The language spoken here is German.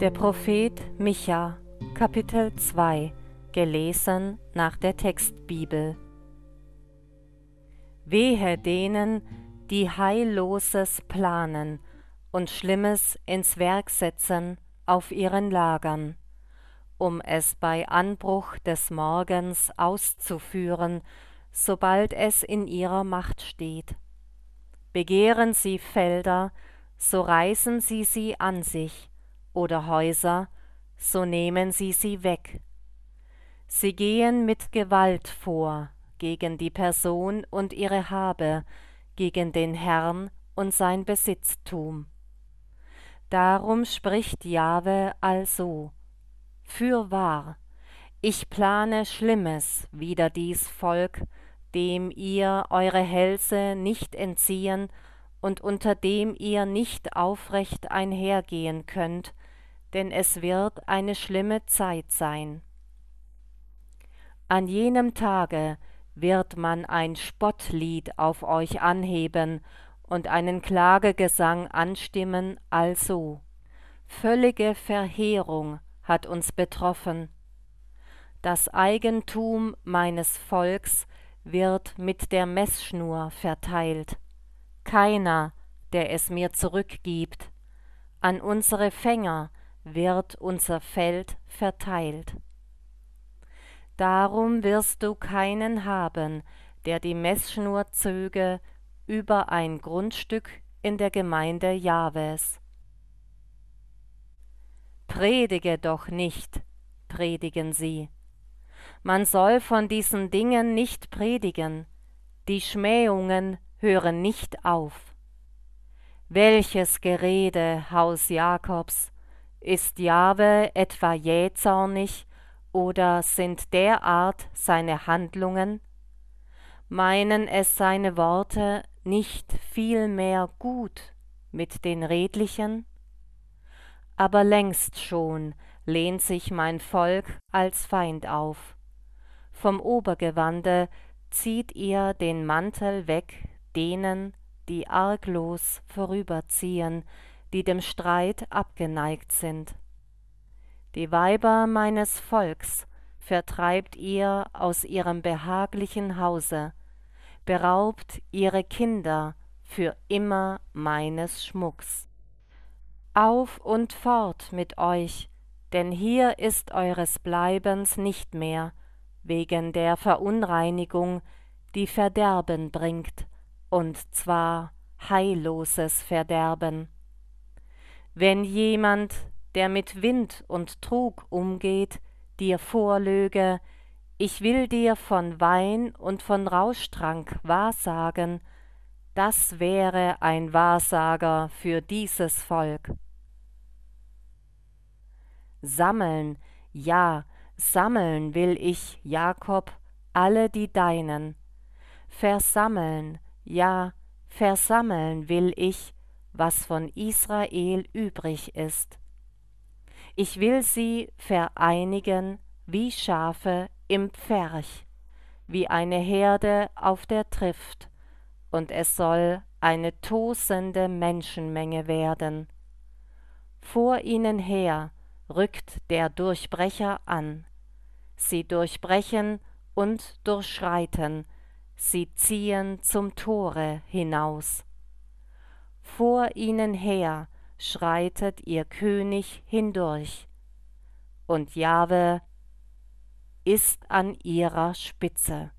Der Prophet Micha, Kapitel 2, gelesen nach der Textbibel. Wehe denen, die Heilloses planen und Schlimmes ins Werk setzen auf ihren Lagern, um es bei Anbruch des Morgens auszuführen, sobald es in ihrer Macht steht. Begehren sie Felder, so reißen sie sie an sich, oder Häuser, so nehmen sie sie weg. Sie gehen mit Gewalt vor gegen die Person und ihre Habe, gegen den Herrn und sein Besitztum. Darum spricht Jahwe also: Fürwahr, ich plane Schlimmes wider dies Volk, dem ihr eure Hälse nicht entziehen und unter dem ihr nicht aufrecht einhergehen könnt, denn es wird eine schlimme Zeit sein. An jenem Tage wird man ein Spottlied auf euch anheben und einen Klagegesang anstimmen, also völlige Verheerung hat uns betroffen. Das Eigentum meines Volks wird mit der Messschnur verteilt. Keiner, der es mir zurückgibt. An unsere Fänger wird unser Feld verteilt. Darum wirst du keinen haben, der die Messschnur zöge über ein Grundstück in der Gemeinde Jahwes. Predige doch nicht, predigen sie. Man soll von diesen Dingen nicht predigen, die Schmähungen hören nicht auf. Welches Gerede, Haus Jakobs, ist Jahwe etwa jähzornig oder sind derart seine Handlungen? Meinen es seine Worte nicht vielmehr gut mit den Redlichen? Aber längst schon lehnt sich mein Volk als Feind auf. Vom Obergewande zieht ihr den Mantel weg denen, die arglos vorüberziehen, die dem Streit abgeneigt sind. Die Weiber meines Volks vertreibt ihr aus ihrem behaglichen Hause, beraubt ihre Kinder für immer meines Schmucks. Auf und fort mit euch, denn hier ist eures Bleibens nicht mehr, wegen der Verunreinigung, die Verderben bringt, und zwar heilloses Verderben. Wenn jemand, der mit Wind und Trug umgeht, dir vorlöge, ich will dir von Wein und von Rauschtrank wahrsagen, das wäre ein Wahrsager für dieses Volk. Sammeln, ja, sammeln will ich, Jakob, alle die Deinen. Versammeln, ja, versammeln will ich, was von Israel übrig ist. Ich will sie vereinigen wie Schafe im Pferch, wie eine Herde auf der Trift, und es soll eine tosende Menschenmenge werden. Vor ihnen her rückt der Durchbrecher an. Sie durchbrechen und durchschreiten, sie ziehen zum Tore hinaus vor ihnen her schreitet ihr König hindurch, und Jahwe ist an ihrer Spitze.